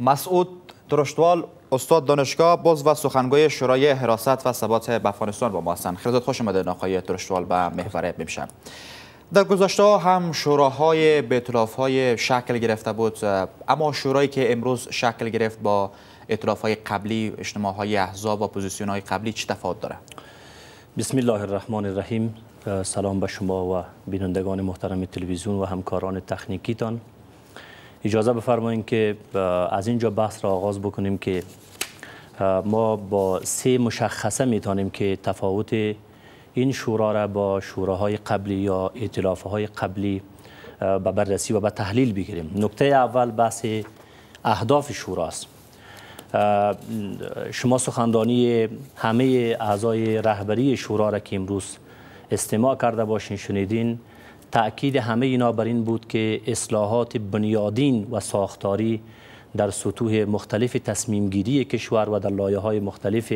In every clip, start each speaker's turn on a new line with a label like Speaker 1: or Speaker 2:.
Speaker 1: مسعود درشتوال استاد دانشگاه باز و سخنگوی شورای حراست و ثبات افغانستان با ما هستند خیلی خوش آمدید آقای درشتوال به محور میشم. در گذشته هم شوراهای به های شکل گرفته بود اما شورایی که امروز شکل گرفت با اطلاف های قبلی اجتماع های احزاب و پوزیسیون های قبلی چه تفاوت داره؟
Speaker 2: بسم الله الرحمن الرحیم سلام به شما و بینندگان محترم تلویزیون و همکاران تان اجازه بفرمایید که از اینجا بحث را آغاز بکنیم که ما با سه مشخصه میتونیم که تفاوت این شورا را با شوراهای قبلی یا های قبلی به بررسی و به تحلیل بگیریم نکته اول بحث اهداف است شما سخندانی همه اعضای رهبری شورا را که امروز استماع کرده باشین شنیدین تأکید همه اینا بر این بود که اصلاحات بنیادین و ساختاری در سطوح مختلف تصمیمگیری کشور و در لایه های مختلف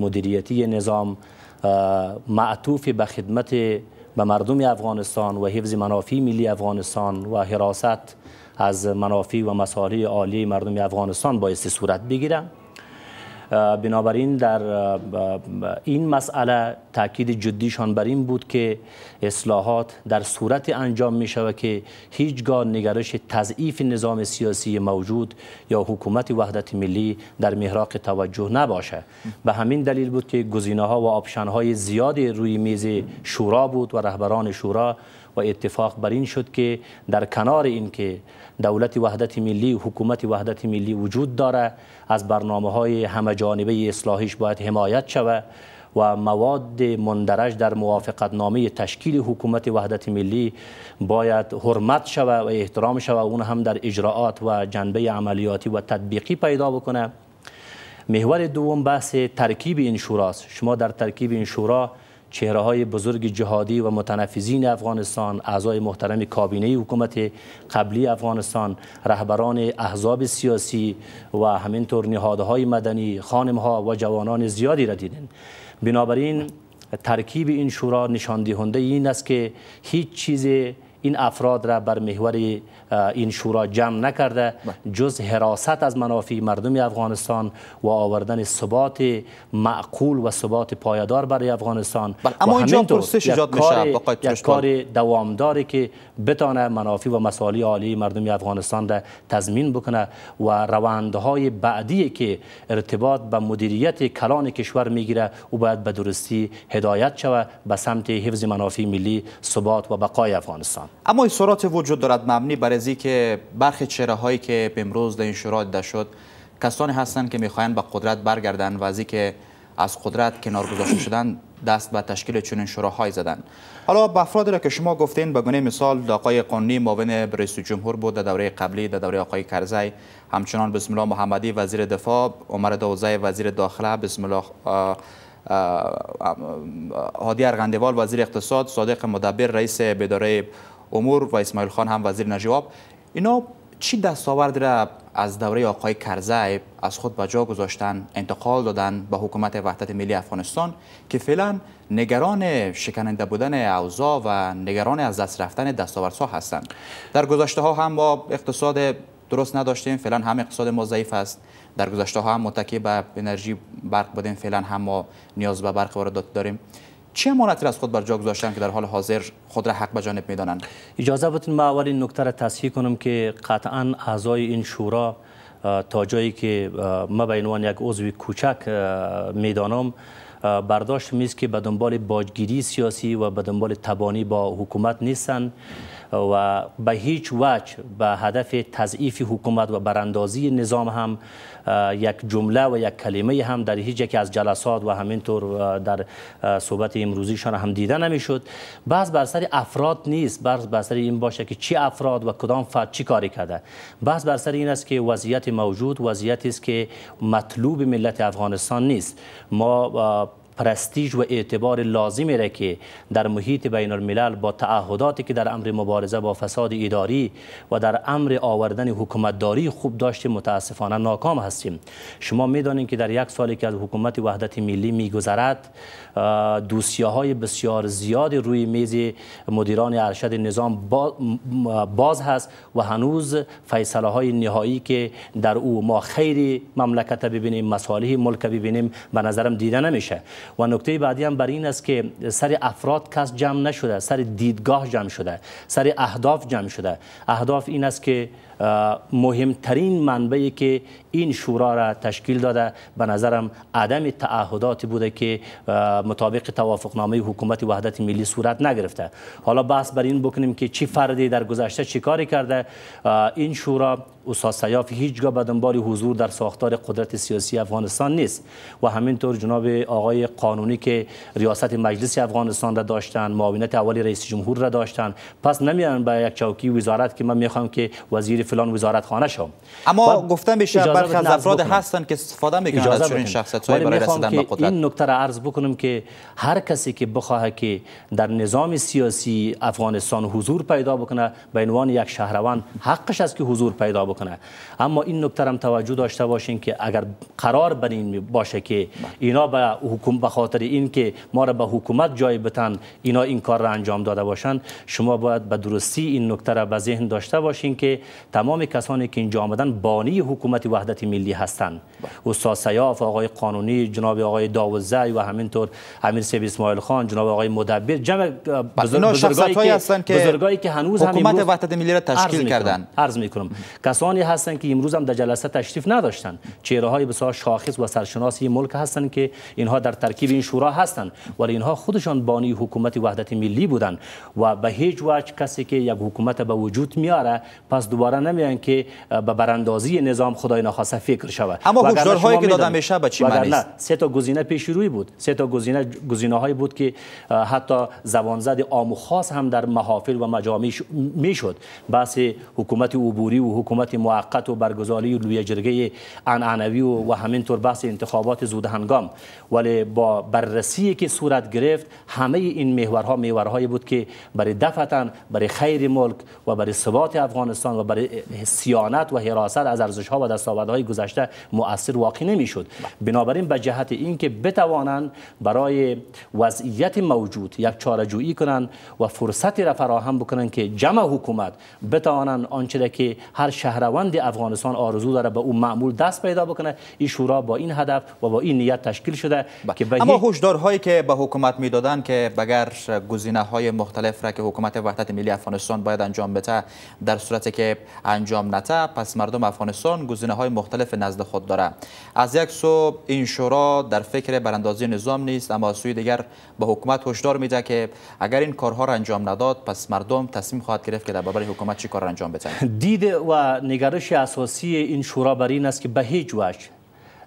Speaker 2: مدیریتی نظام معطوف به خدمت به مردم افغانستان و حفظ منافع ملی افغانستان و حراست از منافع و مصالح عالی مردم افغانستان باعث صورت بگیرند بنابراین در این مسئله تاکید جدیشان بر این بود که اصلاحات در صورت انجام می شود که هیچگاه نگرش تضعیف نظام سیاسی موجود یا حکومت وحدت ملی در مهراق توجه نباشه به همین دلیل بود که گزینه ها و آپشن های زیاد روی میز شورا بود و رهبران شورا و اتفاق بر این شد که در کنار اینکه دولت وحدت ملی حکومت وحدت ملی وجود داره از برنامه های همه جانبه اصلاحیش باید حمایت شود و مواد مندرج در موافقتنامه تشکیل حکومت وحدت ملی باید حرمت شود و احترام شود و اون هم در اجراعات و جنبه عملیاتی و تطبیقی پیدا بکنه محور دوم بحث ترکیب این شوراست شما در ترکیب این شورا چهره های بزرگ جهادی و متنفذین افغانستان اعضای محترم کابینه حکومت قبلی افغانستان رهبران احزاب سیاسی و همینطور نهادهای مدنی خانم ها و جوانان زیادی را دیدن بنابراین ترکیب این شورا نشان دهنده این است که هیچ چیز این افراد را بر محور این شورا جمع نکرده بله. جز حراست از منافع مردم افغانستان و آوردن ثبات معقول و ثبات پایدار برای افغانستان بله، اما اینجا پرسش ایجاد میشه کار دوامداری که بتانه منافع و مسائل عالی مردم افغانستان را تضمین بکنه و روندهای بعدی که ارتباط به مدیریت کلان کشور میگیره او باید به درستی هدایت شود به سمت حفظ منافع ملی ثبات و بقای افغانستان
Speaker 1: اما اصرارات وجود دارد مبنی بر از که برخی چهره هایی که امروز در این شورا داده شد کسانی هستند که میخواهند به قدرت برگردند و از که از قدرت کنار گذاشته شدن دست به تشکیل چنین شوراهای زدن حالا به افرادی را که شما گفتین به گونه مثال آقای قانونی معاون رئیس جمهور بود در دوره قبلی در دوره آقای کرزی همچنان بسم الله محمدی وزیر دفاع عمر داوزه وزیر داخله بسم الله هادی ارغندوال وزیر اقتصاد صادق مدبر رئیس بداره امور و اسماعیل خان هم وزیر نجواب اینا چی دستاورد را از دوره آقای کرزی از خود به جا گذاشتن انتقال دادن به حکومت وحدت ملی افغانستان که فعلا نگران شکننده بودن اوضاع و نگران از دست رفتن دستاوردها هستند در گذشته ها هم با اقتصاد درست نداشتیم فعلا هم اقتصاد ما ضعیف است در گذشته ها هم متکی به انرژی برق بودیم فعلا هم ما نیاز به برق واردات داریم چه امانتی از خود بر جا گذاشتن که در حال حاضر خود را حق به جانب
Speaker 2: اجازه بدین ما اولین نکته را تصحیح کنم که قطعا اعضای این شورا تا جایی که ما به عنوان یک عضو کوچک میدانم برداشت میست که به دنبال باجگیری سیاسی و به دنبال تبانی با حکومت نیستند و به هیچ وجه به هدف تضعیف حکومت و براندازی نظام هم یک جمله و یک کلمه هم در هیچ یکی از جلسات و همینطور در صحبت امروزیشان هم دیده نمیشد بعض بر سر افراد نیست بعض بر سر این باشه که چی افراد و کدام فرد چی کاری کرده بعض بر سر این است که وضعیت موجود وضعیتی است که مطلوب ملت افغانستان نیست ما پرستیج و اعتبار لازمی را که در محیط بین الملل با تعهداتی که در امر مبارزه با فساد اداری و در امر آوردن حکومتداری خوب داشتیم متاسفانه ناکام هستیم شما میدانید که در یک سالی که از حکومت وحدت ملی میگذرد دوسیه های بسیار زیادی روی میز مدیران ارشد نظام باز هست و هنوز فیصله های نهایی که در او ما خیر مملکت ببینیم مصالح ملک ببینیم به نظرم دیده نمیشه و نکته بعدی هم بر این است که سر افراد کس جمع نشده سر دیدگاه جمع شده سر اهداف جمع شده اهداف این است که مهمترین منبعی که این شورا را تشکیل داده به نظرم عدم تعهداتی بوده که مطابق توافقنامه حکومت وحدت ملی صورت نگرفته حالا بحث بر این بکنیم که چی فردی در گذشته چی کاری کرده این شورا استاد سیاف هیچگاه به دنبال حضور در ساختار قدرت سیاسی افغانستان نیست و همینطور جناب آقای قانونی که ریاست مجلس افغانستان را داشتن معاونت اول رئیس جمهور را داشتن پس نمیان به یک چوکی وزارت که من میخوام که وزیر فلان خانه شم اما گفتم میشه برخی از افراد هستن
Speaker 1: که استفاده میکنن از چنین شخصیت های برای رسیدن به قدرت
Speaker 2: این نکته را عرض بکنم که هر کسی که بخواهد که در نظام سیاسی افغانستان حضور پیدا بکنه به عنوان یک شهروند حقش است که حضور پیدا بکنه اما این نکته هم توجه داشته باشین که اگر قرار بر این باشه که اینا به حکومت به خاطر این که ما را به حکومت جای بتن اینا این کار را انجام داده باشند شما باید به درستی این نکته را به ذهن داشته باشین که تمام کسانی که اینجا آمدن بانی حکومت وحدت ملی هستند بله. استاد سیاف آقای قانونی جناب آقای داوزعی و همینطور امیر سیب اسماعیل خان جناب آقای مدبر جمع بله، بزرگ بزرگایی هستند که بزرگایی که هنوز حکومت وحدت ملی را تشکیل کردن عرض کنم کسانی هستند که امروز هم در جلسه تشریف نداشتند چهره های بسیار شاخص و سرشناسی ملک هستند که اینها در ترکیب این شورا هستند ولی اینها خودشان بانی حکومت وحدت ملی بودند و به هیچ وجه کسی که یک حکومت به وجود میاره پس دوباره نمیان که به براندازی نظام خدای ناخواسته فکر شود اما هشدارهایی که داده میشه به چی معنی سه تا گزینه پیش روی بود سه تا گزینه هایی بود که حتی زبان زد عام و خاص هم در محافل و مجامع میشد بحث حکومت عبوری و حکومت موقت و برگزاری و لوی جرگه انعنوی و, و طور بحث انتخابات زود هنگام ولی با بررسی که صورت گرفت همه این محورها محورهایی بود که برای دفتن برای خیر ملک و برای ثبات افغانستان و برای سیانت و حراست از ارزش ها و های گذشته مؤثر واقع شد بنابراین به جهت اینکه بتوانند برای وضعیت موجود یک جویی کنند و فرصتی را فراهم بکنند که جمع حکومت بتوانند آنچه که هر شهروند افغانستان آرزو داره به اون معمول
Speaker 1: دست پیدا بکنه این شورا با این هدف و با این نیت تشکیل شده با. بله. که اما هشدارهایی که به حکومت میدادند که بگر گزینه های مختلف را که حکومت وحدت ملی افغانستان باید انجام بده در صورتی که انجام نته پس مردم افغانستان گزینه های مختلف نزد خود داره از یک سو این شورا در فکر براندازی نظام نیست اما سوی دیگر به حکومت هشدار میده که اگر این کارها را انجام نداد پس مردم تصمیم خواهد گرفت که در برابر حکومت چی کار را انجام بده دید و نگرش اساسی این شورا بر این است که به
Speaker 2: هیچ وجه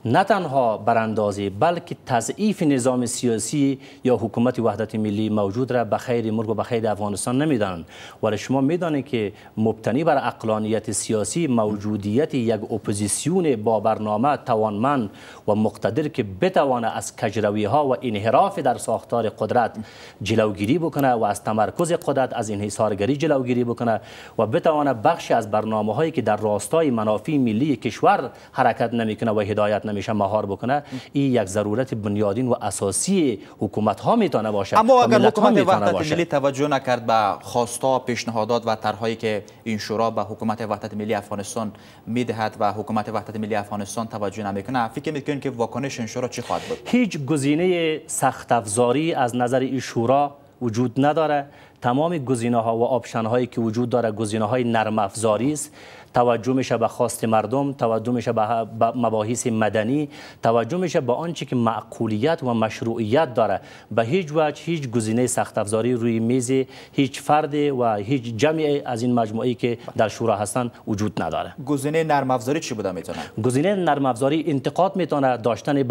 Speaker 2: نه تنها براندازی بلکه تضعیف نظام سیاسی یا حکومت وحدت ملی موجود را به خیر مرگ و به خیر افغانستان نمیدانند ولی شما میدانید که مبتنی بر اقلانیت سیاسی موجودیت یک اپوزیسیون با برنامه توانمند و مقتدر که بتوانه از کجروی ها و انحراف در ساختار قدرت جلوگیری بکنه و از تمرکز قدرت از انحصارگری جلوگیری بکنه و بتوانه بخشی از برنامه هایی که در راستای منافع ملی کشور حرکت نمیکنه و هدایت نمی همیشه مهار بکنه این یک ضرورت بنیادین و اساسی حکومت ها میتونه باشه اما اگر حکومت وحدت ملی
Speaker 1: توجه نکرد به خواستا پیشنهادات و طرحهایی که این شورا به حکومت وحدت ملی افغانستان میدهد و حکومت وحدت ملی افغانستان توجه نمیکنه فکر میکنید که واکنش این شورا چی خواهد بود هیچ گزینه سخت
Speaker 2: افزاری از نظر این شورا وجود نداره تمام گزینه ها و آپشن هایی که وجود داره گزینه های نرم افزاری است توجه میشه به خواست مردم توجه میشه به مباحث مدنی توجه میشه به آنچه که معقولیت و مشروعیت داره به هیچ وجه هیچ گزینه سخت افزاری روی میز هیچ فرد و هیچ جمعی از این مجموعه که در شورا هستند وجود نداره
Speaker 1: گزینه نرم افزاری چی بوده میتونه
Speaker 2: گزینه نرم افزاری انتقاد میتونه داشتن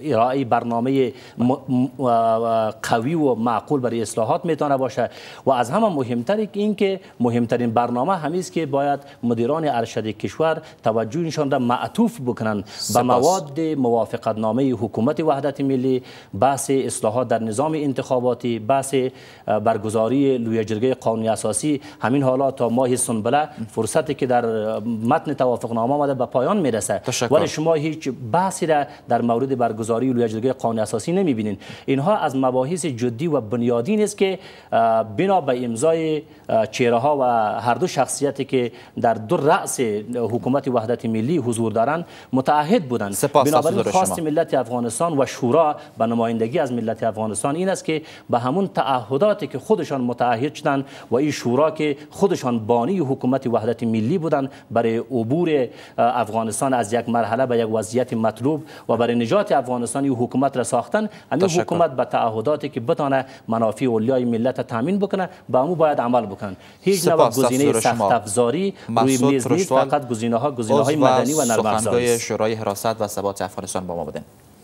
Speaker 2: ارائه برنامه قوی و معقول برای اصلاحات میتونه باشه و از همه مهمتر اینکه مهمترین برنامه همیست که باید مدیران ارشد کشور توجهشان را معطوف بکنند به مواد موافقتنامه حکومت وحدت ملی بحث اصلاحات در نظام انتخاباتی بحث برگزاری لوی جرگه قانونی اساسی همین حالا تا ماه سنبله فرصتی که در متن نامه آمده به پایان میرسه ولی شما هیچ بحثی را در مورد برگزاری لوی جرگه قانونی اساسی نمیبینین اینها از مباحث جدی و بنیادی است که بنا به امضای چهره ها و هر دو شخصیتی که در دو رأس حکومت وحدت ملی حضور دارند متعهد بودند بنابراین خواست ملت افغانستان و شورا به نمایندگی از ملت افغانستان این است که به همون تعهداتی که خودشان متعهد شدند و این شورا که خودشان بانی حکومت وحدت ملی بودند برای عبور افغانستان از یک مرحله به یک وضعیت مطلوب و برای نجات افغانستان حکومت را ساختن همین حکومت به تعهداتی که بتانه منافع اولیای ملت تامین بکنه به امو باید عمل بکنن هیچ نوع گزینه سخت افزاری روی میز نیست فقط گزینه ها گزینه های مدنی و نرم افزاری شورای
Speaker 1: حراست و ثبات افغانستان با ما بودن